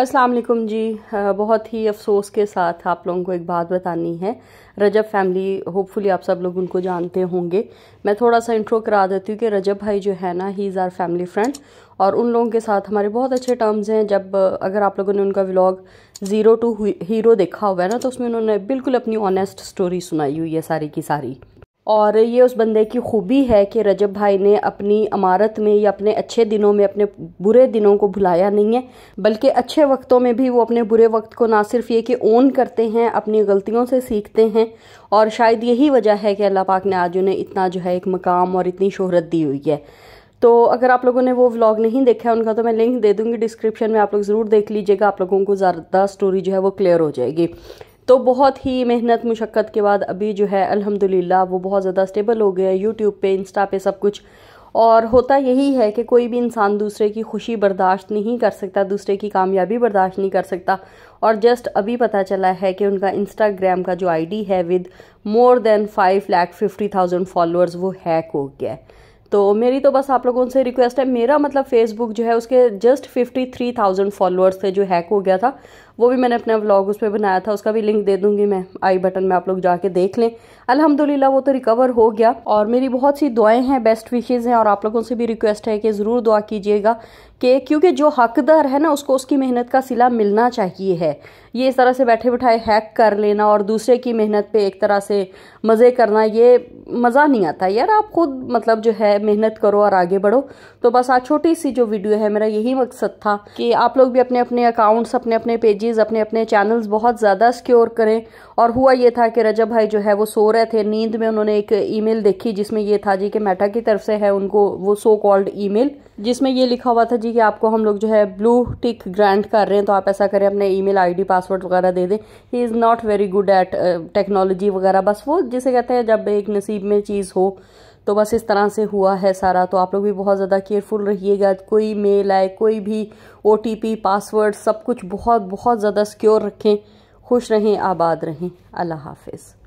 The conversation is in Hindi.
असलम जी बहुत ही अफ़सोस के साथ आप लोगों को एक बात बतानी है रजब फैमिली होपफुली आप सब लोग उनको जानते होंगे मैं थोड़ा सा इंट्रो करा देती हूँ कि रजब भाई जो है ना he is our family friend और उन लोगों के साथ हमारे बहुत अच्छे टर्म्स हैं जब अगर आप लोगों ने उनका व्लॉग ज़ीरो टू हीरो देखा हुआ है ना तो उसमें उन्होंने बिल्कुल अपनी ऑनेस्ट स्टोरी सुनाई हुई है सारी की सारी और ये उस बंदे की खूबी है कि रजब भाई ने अपनी अमारत में या अपने अच्छे दिनों में अपने बुरे दिनों को भुलाया नहीं है बल्कि अच्छे वक्तों में भी वो अपने बुरे वक्त को ना सिर्फ ये कि ओन करते हैं अपनी गलतियों से सीखते हैं और शायद यही वजह है कि अल्लाह पाक ने आज उन्हें इतना जो है एक मकाम और इतनी शोहरत दी हुई है तो अगर आप लोगों ने वो व्लॉग नहीं देखा है उनका तो मैं लिंक दे दूंगी डिस्क्रिप्शन में आप लोग ज़रूर देख लीजिएगा आप लोगों को ज़्यादा स्टोरी जो है वो क्लियर हो जाएगी तो बहुत ही मेहनत मुशक्क़त के बाद अभी जो है अल्हम्दुलिल्लाह वो बहुत ज़्यादा स्टेबल हो गया है यूट्यूब पे इंस्टा पे सब कुछ और होता यही है कि कोई भी इंसान दूसरे की खुशी बर्दाश्त नहीं कर सकता दूसरे की कामयाबी बर्दाश्त नहीं कर सकता और जस्ट अभी पता चला है कि उनका इंस्टाग्राम का जो आईडी है with more than five lakh fifty thousand followers वो हैक हो गया है तो मेरी तो बस आप लोगों से रिक्वेस्ट है मेरा मतलब फेसबुक जो है उसके just fifty three thousand followers थे जो हैक हो गया था वो भी मैंने अपना व्लॉग उस पर बनाया था उसका भी लिंक दे दूंगी मैं आई बटन में आप लोग जाके देख लें अल्हम्दुलिल्लाह वो तो रिकवर हो गया और मेरी बहुत सी दुआएं हैं बेस्ट विशेज़ हैं और आप लोगों से भी रिक्वेस्ट है कि ज़रूर दुआ कीजिएगा कि क्योंकि जो हकदार है ना उसको उसकी मेहनत का सिला मिलना चाहिए है ये इस तरह से बैठे बैठाए हैक कर लेना और दूसरे की मेहनत पे एक तरह से मज़े करना ये मज़ा नहीं आता यार आप खुद मतलब जो है मेहनत करो और आगे बढ़ो तो बस आज छोटी सी जो वीडियो है मेरा यही मकसद था कि आप लोग भी अपने अपने अकाउंट्स अपने अपने पेजेस अपने अपने चैनल्स बहुत ज़्यादा सिक्योर करें और हुआ ये था कि रजब भाई जो है वो सो रहे रहे थे नींद में उन्होंने एक ईमेल देखी जिसमें ये था जी कि मेटा की तरफ से है उनको वो सो कॉल्ड ईमेल जिसमें ये लिखा हुआ था जी कि आपको हम लोग जो है ब्लू टिक ग्रांट कर रहे हैं तो आप ऐसा करें अपने ईमेल आईडी पासवर्ड वगैरह दे दें ही is not very good at technology वगैरह बस वो जिसे कहते हैं जब एक नसीब में चीज़ हो तो बस इस तरह से हुआ है सारा तो आप लोग भी बहुत ज़्यादा केयरफुल रहिएगा कोई मेल आए कोई भी ओ पासवर्ड सब कुछ बहुत बहुत ज़्यादा सिक्योर रखें खुश रहें आबाद रहें अल्लाह हाफिज़